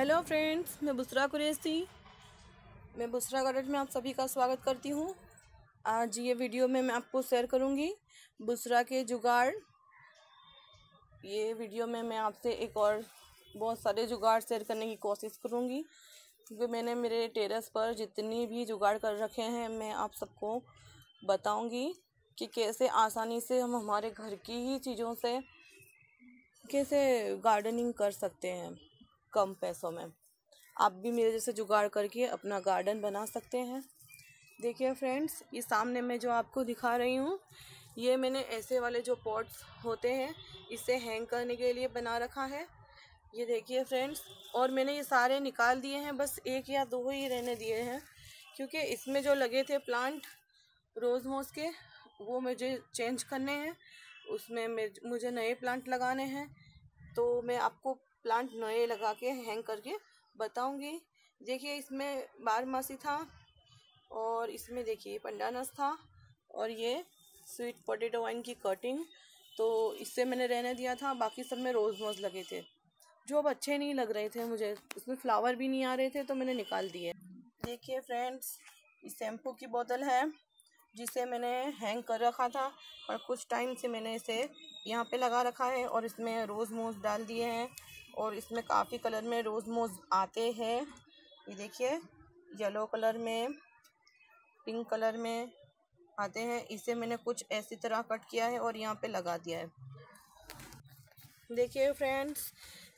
hello friends मैं बुसरा कुरैसी मैं Busra garden में आप सभी का स्वागत करती हूँ आज ये वीडियो में मैं आपको शेयर करूँगी बुसरा के जुगाड़ ये वीडियो में मैं आपसे एक और बहुत सारे जुगाड़ शेयर करने की कोशिश करूँगी क्योंकि मैंने मेरे टेरेस पर जितनी भी जुगाड़ कर रखे हैं मैं आप सबको बताऊँगी कि कैसे आसानी से हम हमारे घर की ही चीज़ों से कैसे गार्डनिंग कर सकते हैं कम पैसों में आप भी मेरे जैसे जुगाड़ करके अपना गार्डन बना सकते हैं देखिए फ्रेंड्स ये सामने मैं जो आपको दिखा रही हूँ ये मैंने ऐसे वाले जो पॉट्स होते हैं इसे हैंग करने के लिए बना रखा है ये देखिए फ्रेंड्स और मैंने ये सारे निकाल दिए हैं बस एक या दो ही रहने दिए हैं क्योंकि इसमें जो लगे थे प्लांट रोज़ मोज के वो मुझे चेंज करने हैं उसमें मुझे नए प्लांट लगाने हैं तो मैं आपको प्लांट नए लगा के हैंग करके बताऊंगी देखिए इसमें बारमासी था और इसमें देखिए पंडानस था और ये स्वीट पोटेटो वाइन की कटिंग तो इससे मैंने रहने दिया था बाकी सब में रोज़ मोज लगे थे जो अब अच्छे नहीं लग रहे थे मुझे उसमें फ्लावर भी नहीं आ रहे थे तो मैंने निकाल दिए देखिए फ्रेंड्स ये शैम्पू की बोतल है जिसे मैंने हैंग कर रखा था और कुछ टाइम से मैंने इसे यहाँ पे लगा रखा है और इसमें रोज़ मोज डाल दिए हैं और इसमें काफ़ी कलर में रोज़ मोज आते हैं ये देखिए येलो कलर में पिंक कलर में आते हैं इसे मैंने कुछ ऐसी तरह कट किया है और यहाँ पे लगा दिया है देखिए फ्रेंड्स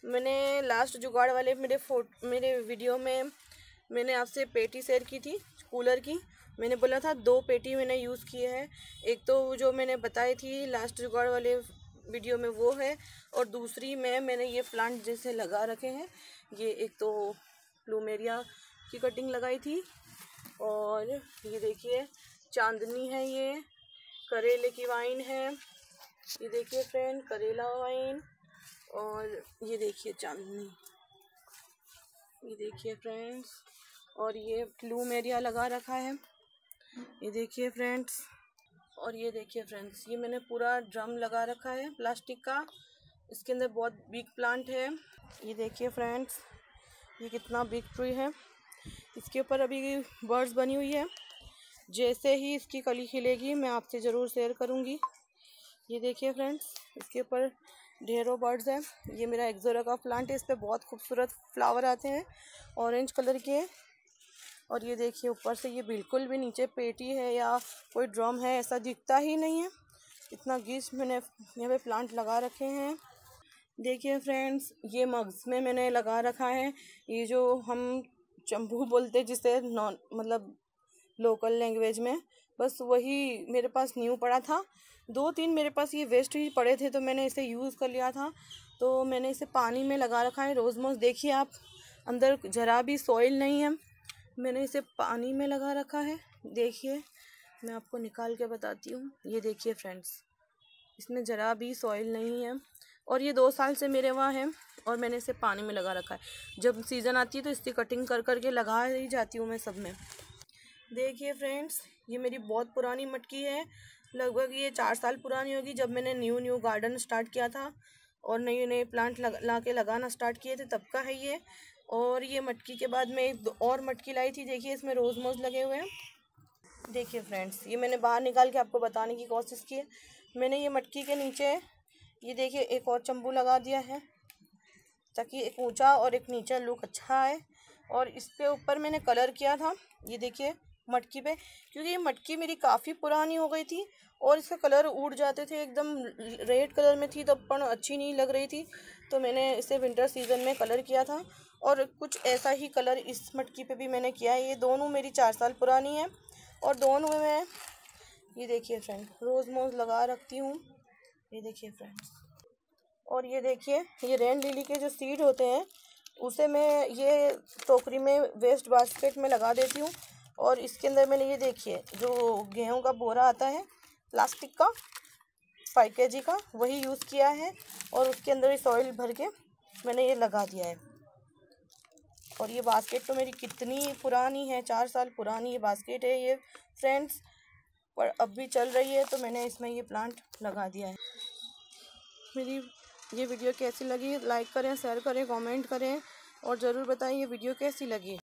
मैंने लास्ट जुगाड़ वाले मेरे फोट मेरे वीडियो में मैंने आपसे पेटी शेयर की थी कूलर की मैंने बोला था दो पेटी मैंने यूज़ की है एक तो जो मैंने बताई थी लास्ट जुगाड़ वाले वीडियो में वो है और दूसरी में मैंने ये प्लांट जैसे लगा रखे हैं ये एक तो प्लूमेरिया की कटिंग लगाई थी और ये देखिए चांदनी है ये करेले की वाइन है ये देखिए फ्रेंड करेला वाइन और ये देखिए चांदनी ये देखिए फ्रेंड्स और ये प्लूमेरिया लगा रखा है ये देखिए फ्रेंड्स और ये देखिए फ्रेंड्स ये मैंने पूरा ड्रम लगा रखा है प्लास्टिक का इसके अंदर बहुत बिग प्लांट है ये देखिए फ्रेंड्स ये कितना बिग ट्री है इसके ऊपर अभी बर्ड्स बनी हुई है जैसे ही इसकी कली खिलेगी मैं आपसे ज़रूर शेयर करूँगी ये देखिए फ्रेंड्स इसके ऊपर ढेरों बर्ड्स हैं ये मेरा एक्जोरा का प्लांट है इस पर बहुत खूबसूरत फ्लावर आते हैं ऑरेंज कलर के और ये देखिए ऊपर से ये बिल्कुल भी नीचे पेटी है या कोई ड्रम है ऐसा दिखता ही नहीं है इतना गीस मैंने यहाँ पे प्लांट लगा रखे हैं देखिए फ्रेंड्स ये मग्स में मैंने लगा रखा है ये जो हम चंबू बोलते जिसे नॉन मतलब लोकल लैंग्वेज में बस वही मेरे पास न्यू पड़ा था दो तीन मेरे पास ये वेस्ट ही पड़े थे तो मैंने इसे यूज़ कर लिया था तो मैंने इसे पानी में लगा रखा है रोज़ देखिए आप अंदर ज़रा भी सॉइल नहीं है मैंने इसे पानी में लगा रखा है देखिए मैं आपको निकाल के बताती हूँ ये देखिए फ्रेंड्स इसमें ज़रा भी सॉइल नहीं है और ये दो साल से मेरे वहाँ है और मैंने इसे पानी में लगा रखा है जब सीज़न आती है तो इसकी कटिंग कर करके लगा ही जाती हूँ मैं सब में देखिए फ्रेंड्स ये मेरी बहुत पुरानी मटकी है लगभग ये चार साल पुरानी होगी जब मैंने न्यू न्यू गार्डन स्टार्ट किया था और नए नए प्लांट लग ला के लगाना स्टार्ट किए थे तब का है ये और ये मटकी के बाद मैं एक और मटकी लाई थी देखिए इसमें रोज़ मोज लगे हुए हैं देखिए फ्रेंड्स ये मैंने बाहर निकाल के आपको बताने की कोशिश की है मैंने ये मटकी के नीचे ये देखिए एक और चंबू लगा दिया है ताकि एक ऊंचा और एक नीचा लुक अच्छा आए और इसके ऊपर मैंने कलर किया था ये देखिए मटकी पे क्योंकि ये मटकी मेरी काफ़ी पुरानी हो गई थी और इसका कलर उड़ जाते थे एकदम रेड कलर में थी तब पर अच्छी नहीं लग रही थी तो मैंने इसे विंटर सीजन में कलर किया था और कुछ ऐसा ही कलर इस मटकी पे भी मैंने किया है ये दोनों मेरी चार साल पुरानी है और दोनों में मैं ये देखिए फ्रेंड रोज़ मोज लगा रखती हूँ ये देखिए फ्रेंड और ये देखिए ये रेन लिली के जो सीड होते हैं उसे मैं ये टोकरी में वेस्ट बास्केट में लगा देती हूँ और इसके अंदर मैंने ये देखिए जो गेहूं का बोरा आता है प्लास्टिक का फाइव के जी का वही यूज़ किया है और उसके अंदर ये सॉइल भर के मैंने ये लगा दिया है और ये बास्केट तो मेरी कितनी पुरानी है चार साल पुरानी ये बास्केट है ये फ्रेंड्स पर अब भी चल रही है तो मैंने इसमें ये प्लांट लगा दिया है मेरी ये वीडियो कैसी लगी लाइक करें शेयर करें कमेंट करें और ज़रूर बताएं ये वीडियो कैसी लगी